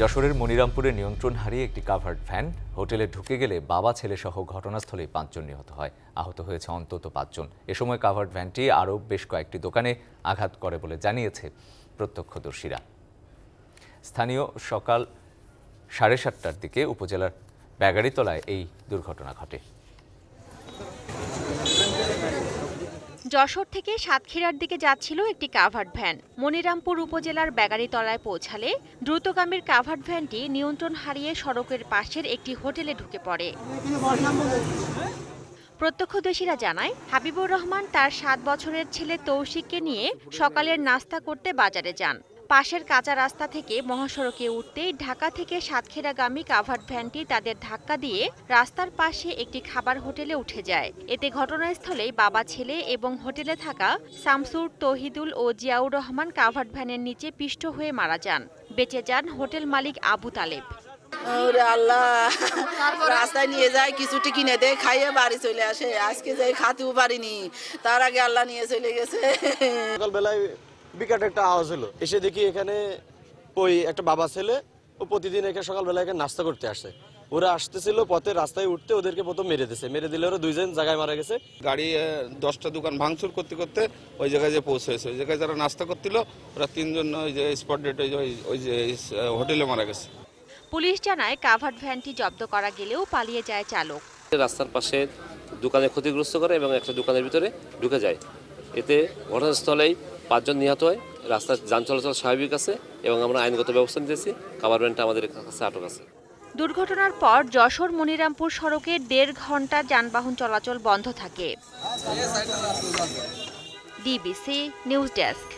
যশোরের মনিরামপুরে নিয়ন্ত্রণ হারিয়ে একটি কাভার্ড ভ্যান হোটেলে ঢুকে গেলে বাবা ছেলেসহ ঘটনাস্থলেই পাঁচজন নিহত হয় আহত হয়েছে অন্তত পাঁচজন এ সময় কাভার্ড ভ্যানটি আরও বেশ কয়েকটি দোকানে আঘাত করে বলে জানিয়েছে প্রত্যক্ষদর্শীরা স্থানীয় সকাল সাড়ে সাতটার দিকে উপজেলার ব্যাগাড়িতলায় এই দুর্ঘটনা ঘটে যশোর থেকে সাতক্ষীরার দিকে যাচ্ছিল একটি কাভার্ড ভ্যান মনিরামপুর উপজেলার ব্যাগারিতলায় পৌঁছালে দ্রুতগামীর কাভার্ড ভ্যানটি নিয়ন্ত্রণ হারিয়ে সড়কের পাশের একটি হোটেলে ঢুকে পড়ে প্রত্যক্ষদর্শীরা জানায় হাবিবুর রহমান তার সাত বছরের ছেলে তৌশিককে নিয়ে সকালের নাস্তা করতে বাজারে যান পাশের কাঁচা রাস্তা থেকে মহাসড়কে উঠতেই ঢাকা থেকে সাতক্ষীরাগামী কাভার্ড ভ্যানটি তাদের ধাক্কা দিয়ে রাস্তার পাশে একটি খাবার হোটেলে উঠে যায় এতে ঘটনাস্থলেই বাবা ছেলে এবং হোটেলে থাকা শামসুর তহিদুল ও জিয়াউর রহমান কাভার্ড ভ্যানের নিচে পিষ্ট হয়ে মারা যান বেঁচে যান হোটেল মালিক আবু তালেব আল্লাহ রাস্তায় নিয়ে যায় কিছুটি কিনে দেয় খাইয়ে বাড়ি চলে আসে আজকে যাই খাতেও পারিনি তার আগে আল্লাহ নিয়ে চলে গেছে বিকট একটা আওয়াজ হলো এসে দেখি এখানে ওই একটা বাবা ছেলে ও প্রতিদিন এখানে সকালবেলা এখানে নাস্তা করতে আসে ওরা আসতেছিল পথে রাস্তায় উঠতে ওদেরকে প্রথম মেরে দিছে মেরে দিলে ওরা দুইজন জায়গায় মারা গেছে গাড়ি দশটা দোকান ভাঙচুর করতে করতে ওই জায়গায় যে পৌঁছেছে ওই জায়গায় যারা নাস্তা করছিল ওরা তিনজন ওই যে স্পট ডেট ওই যে হোটেলে মারা গেছে পুলিশ জানায় কাভার্ড ভ্যানটি জব্দ করা গেলেও পালিয়ে যায় চালক রাস্তার পাশে দোকানে ক্ষতিগ্রস্ত করে এবং একটা দোকানের ভিতরে ঢুকে যায় এতে ঘটনাস্থলেই পাঁচজন নিহত হয় রাস্তার যান চলাচল স্বাভাবিক আছে এবং আমরা আইনগত ব্যবস্থা নিতেছি ভ্যানটা আমাদের কাছে আটক আছে দুর্ঘটনার পর যশোর মনিরামপুর সড়কে দেড় ঘন্টা যানবাহন চলাচল বন্ধ থাকে ডিবিসি নিউজ ডেস্ক